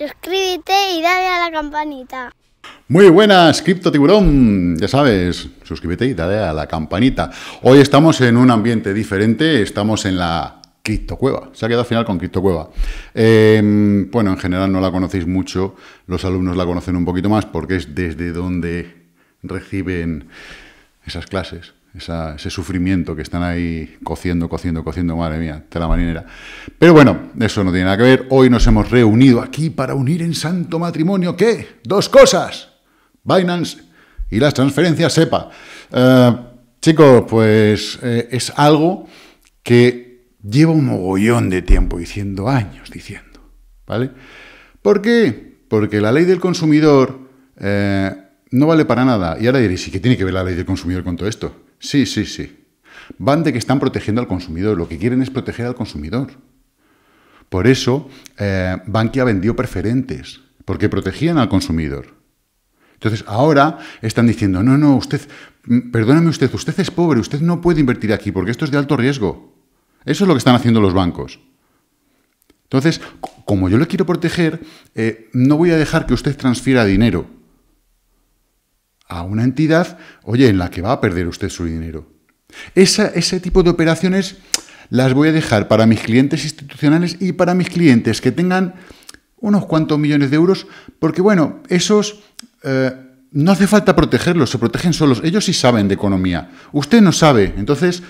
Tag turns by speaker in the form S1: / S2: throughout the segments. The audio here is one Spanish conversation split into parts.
S1: suscríbete y dale a la campanita. Muy buenas, Cripto Tiburón. Ya sabes, suscríbete y dale a la campanita. Hoy estamos en un ambiente diferente, estamos en la Cripto Cueva. Se ha quedado final con Cripto Cueva. Em, bueno, en general no la conocéis mucho, los alumnos la conocen un poquito más porque es desde donde reciben esas clases ese sufrimiento que están ahí cociendo, cociendo, cociendo, madre mía, tela marinera. Pero bueno, eso no tiene nada que ver. Hoy nos hemos reunido aquí para unir en santo matrimonio, ¿qué? Dos cosas. Binance y las transferencias SEPA. Eh, chicos, pues eh, es algo que lleva un mogollón de tiempo diciendo, años diciendo, ¿vale? ¿Por qué? Porque la ley del consumidor eh, no vale para nada. Y ahora diréis, ¿y qué tiene que ver la ley del consumidor con todo esto? Sí, sí, sí. Van de que están protegiendo al consumidor. Lo que quieren es proteger al consumidor. Por eso, eh, Bankia vendió preferentes, porque protegían al consumidor. Entonces, ahora están diciendo, no, no, usted, mm, perdóname usted, usted es pobre, usted no puede invertir aquí, porque esto es de alto riesgo. Eso es lo que están haciendo los bancos. Entonces, como yo le quiero proteger, eh, no voy a dejar que usted transfiera dinero a una entidad, oye, en la que va a perder usted su dinero. Esa, ese tipo de operaciones las voy a dejar para mis clientes institucionales y para mis clientes que tengan unos cuantos millones de euros, porque bueno, esos eh, no hace falta protegerlos, se protegen solos, ellos sí saben de economía, usted no sabe, entonces,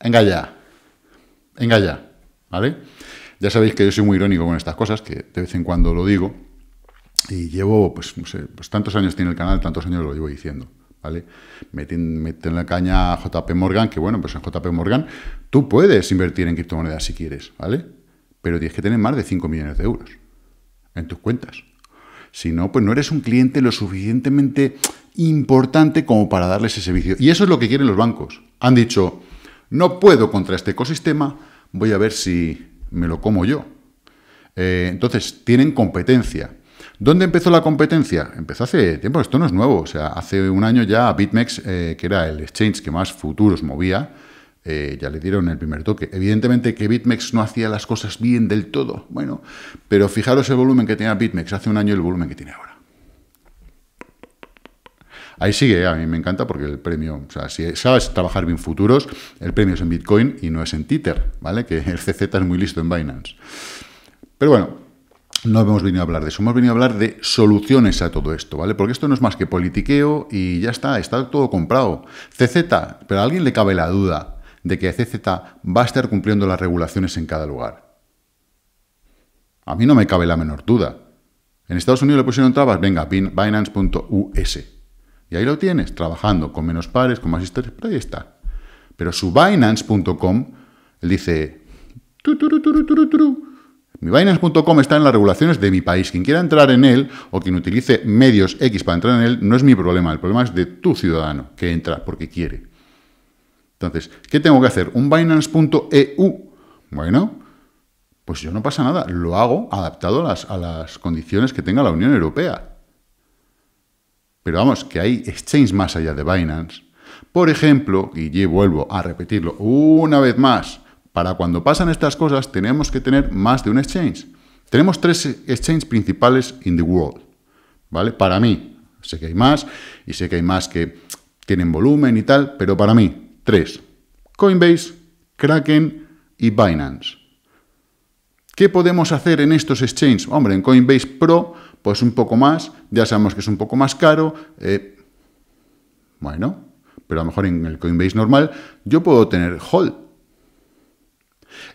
S1: engaña, engaña, ¿vale? Ya sabéis que yo soy muy irónico con estas cosas, que de vez en cuando lo digo. Y llevo, pues, no sé, pues tantos años tiene el canal, tantos años lo llevo diciendo. ¿Vale? Meten, la caña a JP Morgan, que bueno, pues en JP Morgan tú puedes invertir en criptomonedas si quieres, ¿vale? Pero tienes que tener más de 5 millones de euros en tus cuentas. Si no, pues no eres un cliente lo suficientemente importante como para darles ese servicio. Y eso es lo que quieren los bancos. Han dicho, no puedo contra este ecosistema, voy a ver si me lo como yo. Eh, entonces, tienen competencia. ¿Dónde empezó la competencia? Empezó hace tiempo, esto no es nuevo, o sea, hace un año ya BitMEX, eh, que era el exchange que más futuros movía, eh, ya le dieron el primer toque. Evidentemente que BitMEX no hacía las cosas bien del todo, bueno, pero fijaros el volumen que tenía BitMEX hace un año y el volumen que tiene ahora. Ahí sigue, eh, a mí me encanta porque el premio, o sea, si sabes trabajar bien futuros, el premio es en Bitcoin y no es en Tether, ¿vale? Que el CZ es muy listo en Binance. Pero bueno, no hemos venido a hablar de eso, hemos venido a hablar de soluciones a todo esto, ¿vale? Porque esto no es más que politiqueo y ya está, está todo comprado. CZ, pero a alguien le cabe la duda de que CZ va a estar cumpliendo las regulaciones en cada lugar. A mí no me cabe la menor duda. En Estados Unidos le pusieron trabas, venga, Binance.us. Y ahí lo tienes, trabajando con menos pares, con más historias, pero ahí está. Pero su Binance.com, dice... Mi Binance.com está en las regulaciones de mi país. Quien quiera entrar en él o quien utilice medios X para entrar en él no es mi problema. El problema es de tu ciudadano que entra porque quiere. Entonces, ¿qué tengo que hacer? ¿Un Binance.eu? Bueno, pues yo no pasa nada. Lo hago adaptado a las, condiciones que tenga la Unión Europea. Pero vamos, que hay exchange más allá de Binance. Por ejemplo, y vuelvo a repetirlo una vez más, para cuando pasan estas cosas tenemos que tener más de un exchange. Tenemos tres exchanges principales in the world, ¿vale? Para mí, sé que hay más y sé que hay más que tienen volumen y tal, pero para mí, tres. Coinbase, Kraken y Binance. ¿Qué podemos hacer en estos exchanges? Hombre, en Coinbase Pro, pues un poco más, ya sabemos que es un poco más caro. Eh, bueno, pero a lo mejor en el Coinbase normal yo puedo tener hold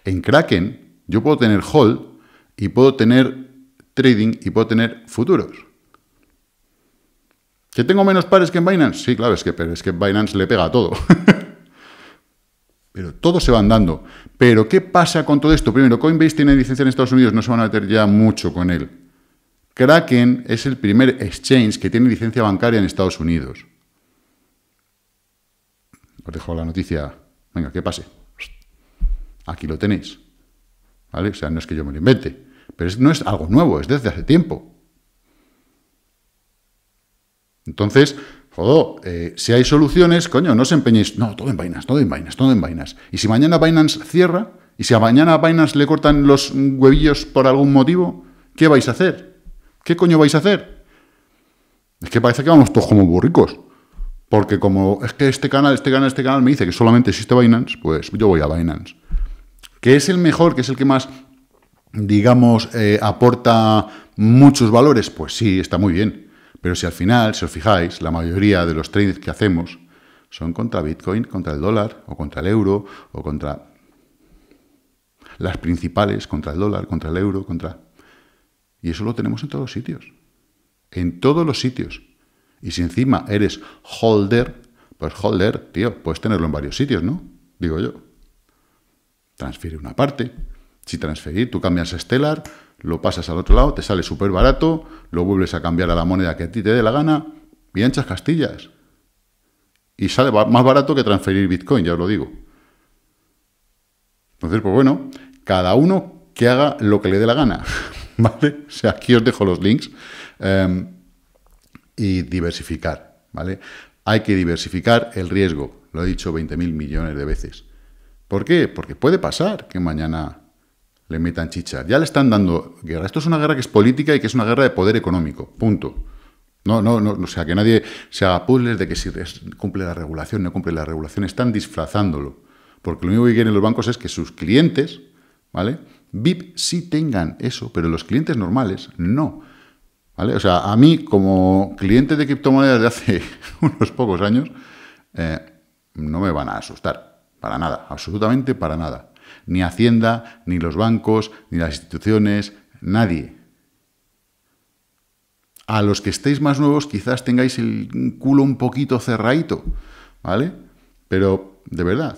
S1: en Kraken yo puedo tener hold y puedo tener trading y puedo tener futuros. ¿Que tengo menos pares que en Binance? Sí, claro, es que, pero es que Binance le pega a todo. pero todo se van dando. Pero ¿qué pasa con todo esto? Primero, Coinbase tiene licencia en Estados Unidos, no se van a meter ya mucho con él. Kraken es el primer exchange que tiene licencia bancaria en Estados Unidos. Os dejo la noticia. Venga, que pase. Aquí lo tenéis. ¿Vale? O sea, no es que yo me lo invente, pero no es algo nuevo, es desde hace tiempo. Entonces, jodo, eh, si hay soluciones, coño, no os empeñéis, no, todo en vainas, todo en vainas, todo en vainas. Y si mañana Binance cierra, y si a mañana Binance le cortan los huevillos por algún motivo, ¿qué vais a hacer? ¿Qué coño vais a hacer? Es que parece que vamos todos como burricos. Porque como es que este canal, este canal, este canal me dice que solamente existe Binance, pues yo voy a Binance que es el mejor, que es el que más, digamos, eh, aporta muchos valores, pues sí, está muy bien. Pero si al final, si os fijáis, la mayoría de los trades que hacemos son contra Bitcoin, contra el dólar, o contra el euro, o contra las principales, contra el dólar, contra el euro, contra... Y eso lo tenemos en todos los sitios. En todos los sitios. Y si encima eres holder, pues holder, tío, puedes tenerlo en varios sitios, ¿no? Digo yo transfiere una parte. Si transferir, tú cambias a Stellar, lo pasas al otro lado, te sale súper barato, lo vuelves a cambiar a la moneda que a ti te dé la gana y anchas castillas. Y sale más barato que transferir Bitcoin, ya os lo digo. Entonces, pues bueno, cada uno que haga lo que le dé la gana. ¿Vale? O sea, aquí os dejo los links. Em, y diversificar, ¿vale? Hay que diversificar el riesgo. Lo he dicho 20.000 millones de veces. ¿Por qué? Porque puede pasar que mañana le metan chicha. Ya le están dando guerra. Esto es una guerra que es política y que es una guerra de poder económico. Punto. No, no, no, o sea, que nadie se haga puzzles de que si cumple la regulación, no cumple la regulación, están disfrazándolo. Porque lo único que quieren los bancos es que sus clientes, ¿vale? VIP sí tengan eso, pero los clientes normales no. ¿Vale? O sea, a mí, como cliente de criptomonedas de hace unos pocos años, eh, no me van a asustar. Para nada, absolutamente para nada. Ni Hacienda, ni los bancos, ni las instituciones, nadie. A los que estéis más nuevos quizás tengáis el culo un poquito cerradito, ¿vale? Pero de verdad,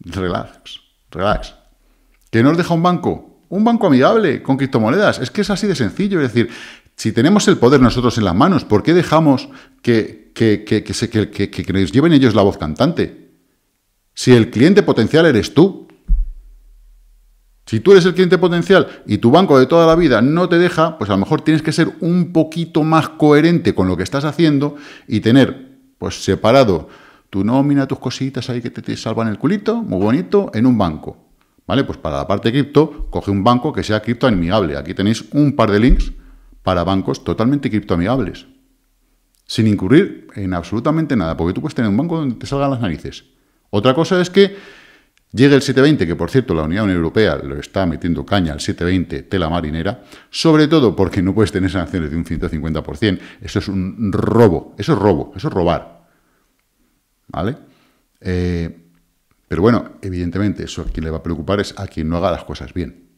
S1: relax, relax. ¿Qué nos deja un banco? Un banco amigable con criptomonedas. Es que es así de sencillo. Es decir, si tenemos el poder nosotros en las manos, ¿por qué dejamos que, nos lleven ellos la voz cantante? Si el cliente potencial eres tú. Si tú eres el cliente potencial y tu banco de toda la vida no te deja, pues a lo mejor tienes que ser un poquito más coherente con lo que estás haciendo y tener pues separado tu nómina, tus cositas ahí que te, salvan el culito, muy bonito, en un banco. ¿Vale? Pues para la parte cripto, coge un banco que sea criptoamigable. Aquí tenéis un par de links para bancos totalmente criptoamigables, sin incurrir en absolutamente nada, porque tú puedes tener un banco donde te salgan las narices. Otra cosa es que llegue el 720, que por cierto la Unión Europea lo está metiendo caña al 720 tela marinera, sobre todo porque no puedes tener sanciones de un 150%. Eso es un robo, eso es robo, eso es robar. ¿Vale? Eh, pero bueno, evidentemente eso a quien le va a preocupar es a quien no haga las cosas bien.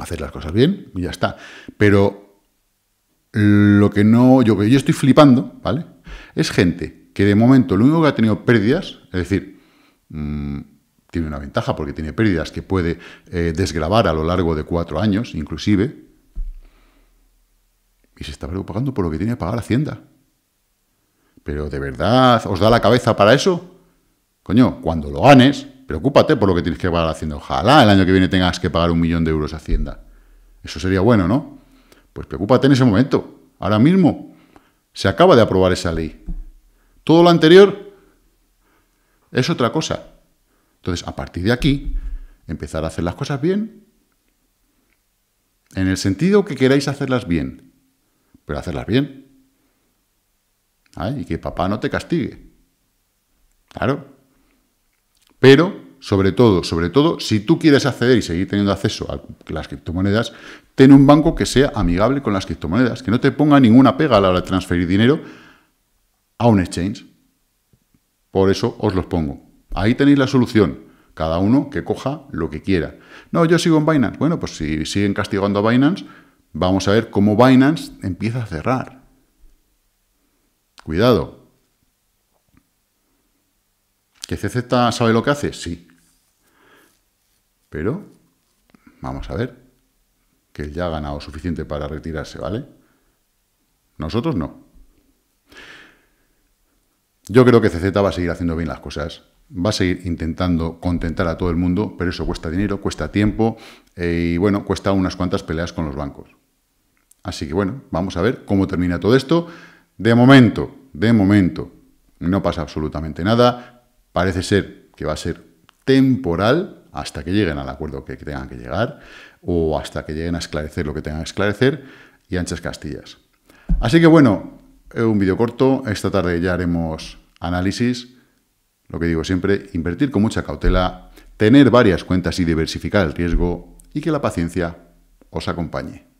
S1: Hacer las cosas bien y ya está. Pero lo que no, yo, yo estoy flipando, ¿vale? Es gente que de momento lo único que ha tenido pérdidas, es decir, mm, tiene una ventaja porque tiene pérdidas que puede eh, desgravar a lo largo de cuatro años, inclusive, y se está preocupando por lo que tiene que pagar Hacienda. Pero de verdad, ¿os da la cabeza para eso? Coño, cuando lo ganes, preocúpate por lo que tienes que pagar Hacienda. Ojalá el año que viene tengas que pagar un millón de euros Hacienda. Eso sería bueno, ¿no? Pues preocúpate en ese momento, ahora mismo. Se acaba de aprobar esa ley. Todo lo anterior es otra cosa. Entonces, a partir de aquí, empezar a hacer las cosas bien, en el sentido que queráis hacerlas bien, pero hacerlas bien. Y que papá no te castigue. Claro. Pero, sobre todo, sobre todo, si tú quieres acceder y seguir teniendo acceso a las criptomonedas, ten un banco que sea amigable con las criptomonedas, que no te ponga ninguna pega a la hora de transferir dinero, a un exchange. Por eso os los pongo. Ahí tenéis la solución. Cada uno que coja lo que quiera. No, yo sigo en Binance. Bueno, pues si siguen castigando a Binance, vamos a ver cómo Binance empieza a cerrar. Cuidado. ¿Que CZ sabe lo que hace? Sí. Pero vamos a ver que él ya ha ganado suficiente para retirarse, ¿vale? Nosotros no. Yo creo que CZ va a seguir haciendo bien las cosas, va a seguir intentando contentar a todo el mundo, pero eso cuesta dinero, cuesta tiempo eh, y bueno, cuesta unas cuantas peleas con los bancos. Así que bueno, vamos a ver cómo termina todo esto. De momento, de momento, no pasa absolutamente nada. Parece ser que va a ser temporal hasta que lleguen al acuerdo que tengan que llegar o hasta que lleguen a esclarecer lo que tengan que esclarecer y anchas castillas. Así que bueno, un vídeo corto. Esta tarde ya haremos análisis. Lo que digo siempre, invertir con mucha cautela, tener varias cuentas y diversificar el riesgo y que la paciencia os acompañe.